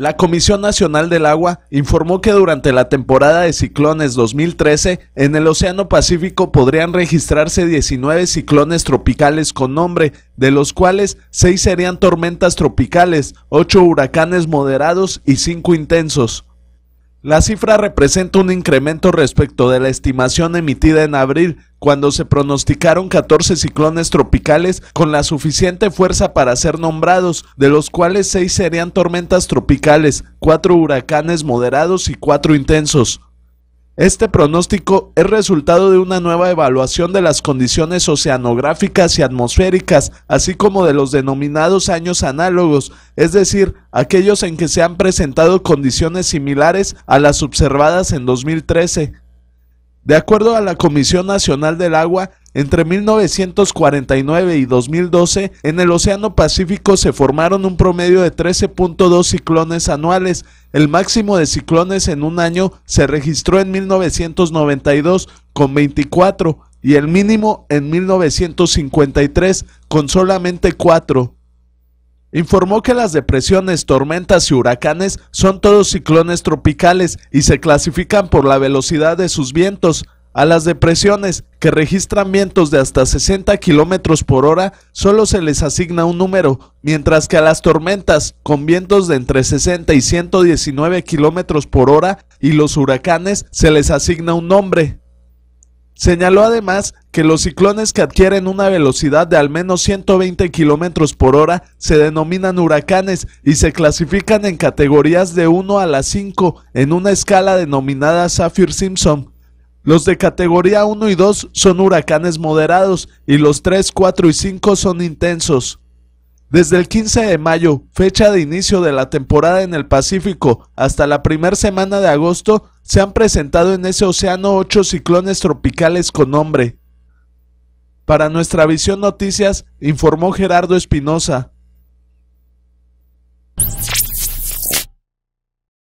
La Comisión Nacional del Agua informó que durante la temporada de ciclones 2013 en el Océano Pacífico podrían registrarse 19 ciclones tropicales con nombre, de los cuales 6 serían tormentas tropicales, 8 huracanes moderados y 5 intensos. La cifra representa un incremento respecto de la estimación emitida en abril, cuando se pronosticaron 14 ciclones tropicales con la suficiente fuerza para ser nombrados, de los cuales seis serían tormentas tropicales, cuatro huracanes moderados y cuatro intensos. Este pronóstico es resultado de una nueva evaluación de las condiciones oceanográficas y atmosféricas, así como de los denominados años análogos, es decir, aquellos en que se han presentado condiciones similares a las observadas en 2013. De acuerdo a la Comisión Nacional del Agua, entre 1949 y 2012, en el Océano Pacífico se formaron un promedio de 13.2 ciclones anuales. El máximo de ciclones en un año se registró en 1992 con 24 y el mínimo en 1953 con solamente 4 informó que las depresiones, tormentas y huracanes son todos ciclones tropicales y se clasifican por la velocidad de sus vientos. A las depresiones que registran vientos de hasta 60 km por hora solo se les asigna un número, mientras que a las tormentas con vientos de entre 60 y 119 km por hora y los huracanes se les asigna un nombre. Señaló además que los ciclones que adquieren una velocidad de al menos 120 km por hora se denominan huracanes y se clasifican en categorías de 1 a las 5 en una escala denominada Saffir-Simpson. Los de categoría 1 y 2 son huracanes moderados y los 3, 4 y 5 son intensos. Desde el 15 de mayo, fecha de inicio de la temporada en el Pacífico, hasta la primera semana de agosto, se han presentado en ese océano 8 ciclones tropicales con nombre. Para nuestra visión noticias, informó Gerardo Espinosa.